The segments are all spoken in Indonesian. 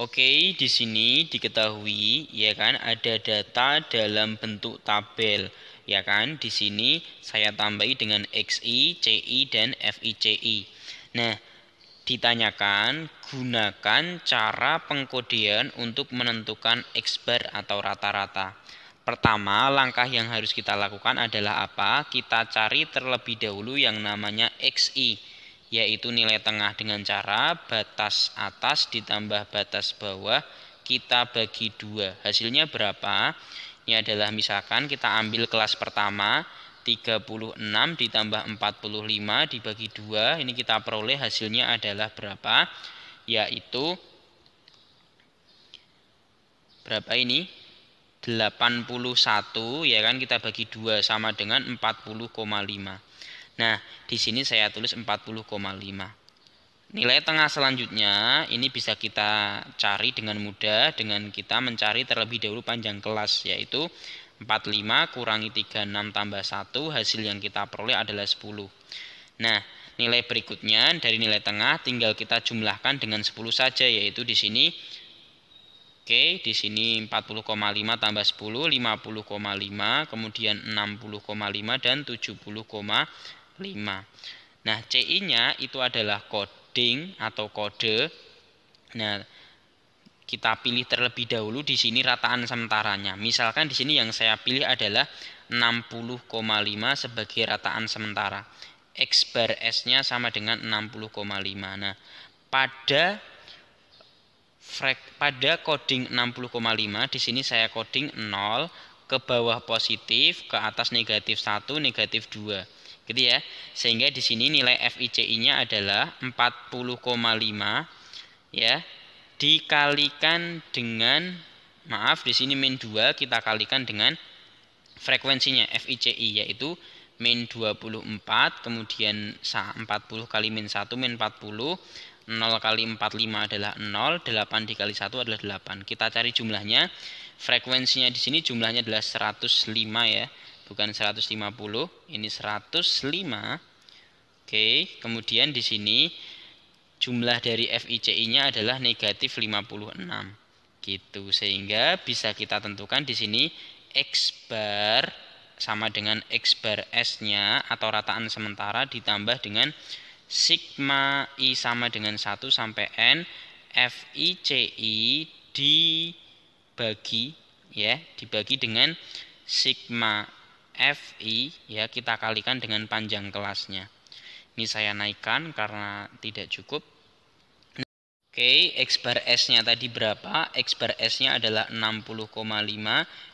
Oke, di sini diketahui ya kan ada data dalam bentuk tabel ya kan. Di sini saya tambahi dengan XI, CI dan FICI. Nah, ditanyakan gunakan cara pengkodean untuk menentukan X bar atau rata-rata. Pertama, langkah yang harus kita lakukan adalah apa? Kita cari terlebih dahulu yang namanya XI yaitu nilai tengah dengan cara batas atas ditambah batas bawah kita bagi dua hasilnya berapa ini adalah misalkan kita ambil kelas pertama 36 ditambah 45 dibagi dua ini kita peroleh hasilnya adalah berapa yaitu berapa ini 81 ya kan kita bagi dua sama dengan 40,5 Nah, di sini saya tulis 40,5. Nilai tengah selanjutnya ini bisa kita cari dengan mudah dengan kita mencari terlebih dahulu panjang kelas yaitu 45 kurangi 36 tambah 1 hasil yang kita peroleh adalah 10. Nah, nilai berikutnya dari nilai tengah tinggal kita jumlahkan dengan 10 saja yaitu di sini Oke, di sini 40,5 tambah 10 50,5, kemudian 60,5 dan 5. Nah, CI-nya itu adalah coding atau kode. Nah, kita pilih terlebih dahulu di sini rataan sementaranya. Misalkan di sini yang saya pilih adalah 60,5 sebagai rataan sementara. X bar S-nya sama dengan 60,5. Nah, pada frek, pada coding 60,5 di sini saya coding 0 ke bawah positif, ke atas negatif 1, negatif 2 gitu ya. Sehingga di sini nilai FICI-nya adalah 40,5 ya dikalikan dengan maaf di sini min 2 kita kalikan dengan frekuensinya FICI yaitu min 24 kemudian 40 kali min 1 min 40 0 kali 45 adalah 0 8 dikali 1 adalah 8 kita cari jumlahnya frekuensinya di sini jumlahnya adalah 105 ya bukan 150 ini 105 oke kemudian di sini jumlah dari FICI nya adalah negatif 56 gitu sehingga bisa kita tentukan di sini X bar sama dengan X bar S nya atau rataan sementara ditambah dengan sigma I sama dengan 1 sampai N FICI dibagi ya dibagi dengan sigma FI ya kita kalikan dengan panjang kelasnya. Ini saya naikkan karena tidak cukup. Oke, X bar S-nya tadi berapa? X bar S-nya adalah 60,5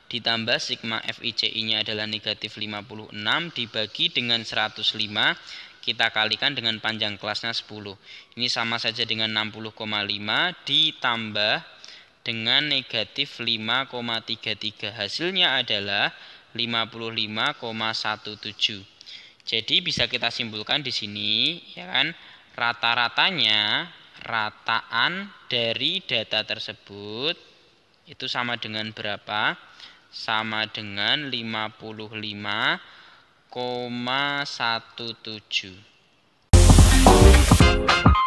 ditambah sigma FICI-nya adalah negatif 56 dibagi dengan 105 kita kalikan dengan panjang kelasnya 10. Ini sama saja dengan 60,5 ditambah dengan negatif 5,33. Hasilnya adalah 55,17. Jadi bisa kita simpulkan di sini ya kan rata-ratanya rataan dari data tersebut itu sama dengan berapa? Sama dengan 55,17.